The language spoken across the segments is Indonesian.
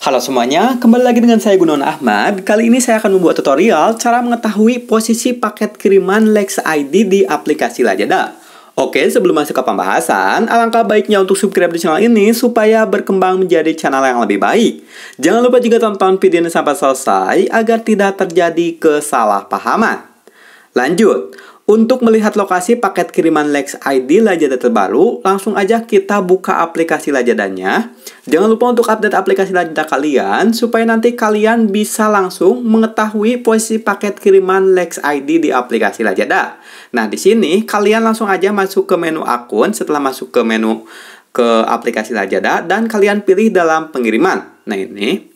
Halo semuanya, kembali lagi dengan saya Gunawan Ahmad. Kali ini saya akan membuat tutorial cara mengetahui posisi paket kiriman Lex ID di aplikasi Lazada. Oke, sebelum masuk ke pembahasan, alangkah baiknya untuk subscribe di channel ini supaya berkembang menjadi channel yang lebih baik. Jangan lupa juga tonton video ini sampai selesai agar tidak terjadi kesalahpahaman. Lanjut, untuk melihat lokasi paket kiriman Lex ID Lajada terbaru, langsung aja kita buka aplikasi Lajadanya. Jangan lupa untuk update aplikasi Lajada kalian, supaya nanti kalian bisa langsung mengetahui posisi paket kiriman Lex ID di aplikasi Lajada. Nah, di sini kalian langsung aja masuk ke menu akun setelah masuk ke menu ke aplikasi Lajada dan kalian pilih dalam pengiriman. Nah, ini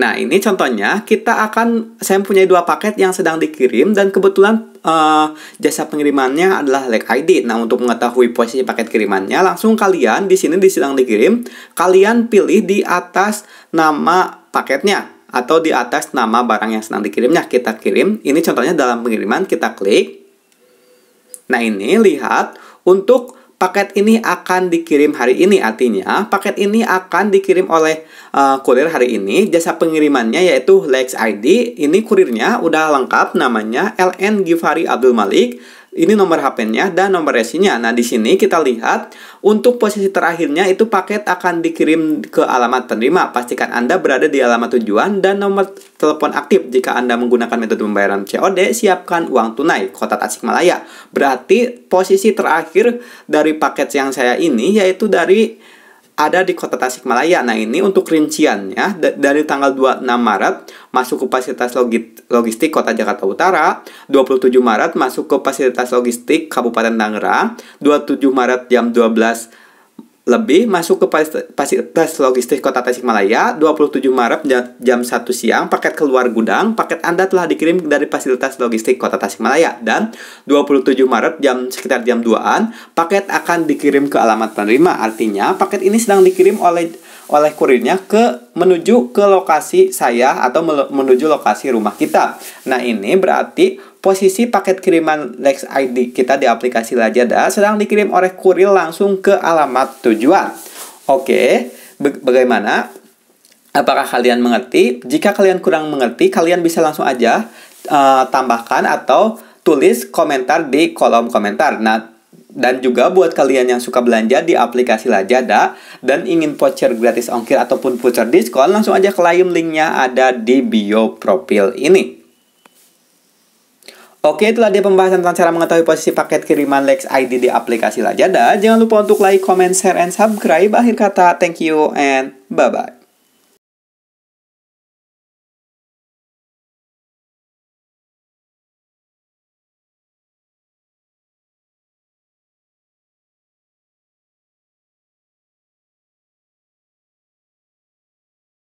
Nah, ini contohnya kita akan saya punya dua paket yang sedang dikirim dan kebetulan uh, jasa pengirimannya adalah leg ID. Nah, untuk mengetahui posisi paket kirimannya, langsung kalian di sini di sedang dikirim, kalian pilih di atas nama paketnya atau di atas nama barang yang sedang dikirimnya kita kirim. Ini contohnya dalam pengiriman kita klik. Nah, ini lihat untuk paket ini akan dikirim hari ini artinya paket ini akan dikirim oleh uh, kurir hari ini jasa pengirimannya yaitu Lex ID ini kurirnya udah lengkap namanya LN Givari Abdul Malik ini nomor HP-nya dan nomor resinya. Nah, di sini kita lihat untuk posisi terakhirnya itu paket akan dikirim ke alamat penerima. Pastikan Anda berada di alamat tujuan dan nomor telepon aktif. Jika Anda menggunakan metode pembayaran COD, siapkan uang tunai kota Tasikmalaya. Berarti posisi terakhir dari paket yang saya ini yaitu dari ada di kota Tasikmalaya. Nah ini untuk rinciannya dari tanggal 26 Maret masuk ke fasilitas logistik kota Jakarta Utara, 27 Maret masuk ke fasilitas logistik Kabupaten Tangerang, 27 Maret jam 12 lebih masuk ke fasilitas logistik kota Tasikmalaya 27 Maret jam 1 siang paket keluar gudang paket Anda telah dikirim dari fasilitas logistik kota Tasikmalaya dan 27 Maret jam sekitar jam 2-an paket akan dikirim ke alamat penerima artinya paket ini sedang dikirim oleh oleh kurirnya ke menuju ke lokasi saya atau menuju lokasi rumah kita. Nah, ini berarti posisi paket kiriman Lex ID kita di aplikasi Lazada sedang dikirim oleh kurir langsung ke alamat tujuan. Oke, bagaimana? Apakah kalian mengerti? Jika kalian kurang mengerti, kalian bisa langsung aja uh, tambahkan atau tulis komentar di kolom komentar. Nah, dan juga buat kalian yang suka belanja di aplikasi Lazada dan ingin voucher gratis ongkir ataupun voucher diskon, langsung aja klaim linknya ada di bio profil ini. Oke, itulah dia pembahasan tentang cara mengetahui posisi paket kiriman Lex ID di aplikasi Lazada. Jangan lupa untuk like, comment, share, and subscribe. Akhir kata, thank you and bye-bye.